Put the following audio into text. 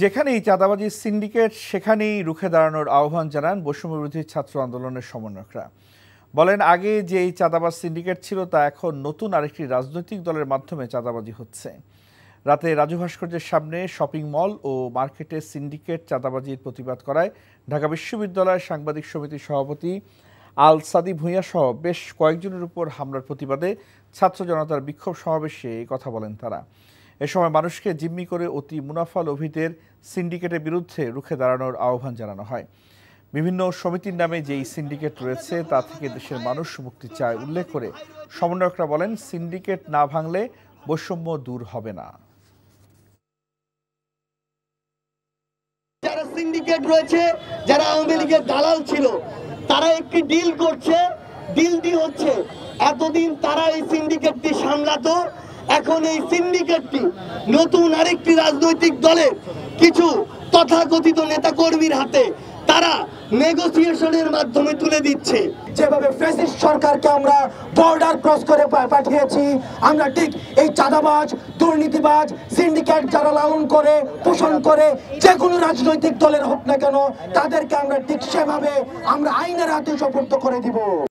যেখানেই চাঁদাবাজির সিন্ডিকেট সেখানেই রুখে দাঁড়ানোর আহ্বান জানান বৈষম্যবিরোধী ছাত্র আন্দোলনের সমন্বয়করা বলেন আগে যে এই চাঁদাবাজ সিন্ডিকেট ছিল তা এখন নতুন আরেকটি রাজনৈতিক দলের মাধ্যমে চাঁদাবাজি হচ্ছে রাতে রাজু ভাস্কর্যের সামনে শপিং মল ও মার্কেটে সিন্ডিকেট চাঁদাবাজির প্রতিবাদ করায় ঢাকা বিশ্ববিদ্যালয়ের সাংবাদিক সমিতির সভাপতি আল সাদি ভূঁইয়া সহ বেশ কয়েকজনের উপর হামলার প্রতিবাদে ছাত্র জনতার বিক্ষোভ সমাবেশে কথা বলেন তারা এ সময় মানুষকে জিম্মি করে অতি মুনাফা লোভীদের সিন্ডিকেটের বিরুদ্ধে রুখে দাঁড়ানোর আহ্বান জানানো হয় বিভিন্ন সমিতির নামে যেই সিন্ডিকেট রয়েছে তা থেকে দেশের মানুষ মুক্তি চায় উল্লেখ করে সমন্বয়করা বলেন সিন্ডিকেট না ভাঙলে বৈষম্য দূর হবে না যারা সিন্ডিকেট রয়েছে যারা আওয়ামী লীগের দালাল ছিল তারা একটি ডিল করছে ডিলটি হচ্ছে এতদিন তারা এই সিন্ডিকেটটি সামলাতো এখন এই সিন্ডিকেটটি নতুন আরেকটি রাজনৈতিক দলের কিছু তথাকথিত নেতাকর্মীর হাতে তারা নেগোসিয়েশনের মাধ্যমে তুলে দিচ্ছে যেভাবে ফ্যাসিস্ট সরকারকে আমরা বর্ডার ক্রস করে পাঠিয়েছি আমরা ঠিক এই চাঁদাবাজ দুর্নীতিবাজ সিন্ডিকেট যারা লালন করে পোষণ করে যে কোনো রাজনৈতিক দলের হোক না কেন তাদেরকে আমরা ঠিক সেভাবে আমরা আইনের হাতে সপর্ত করে দিব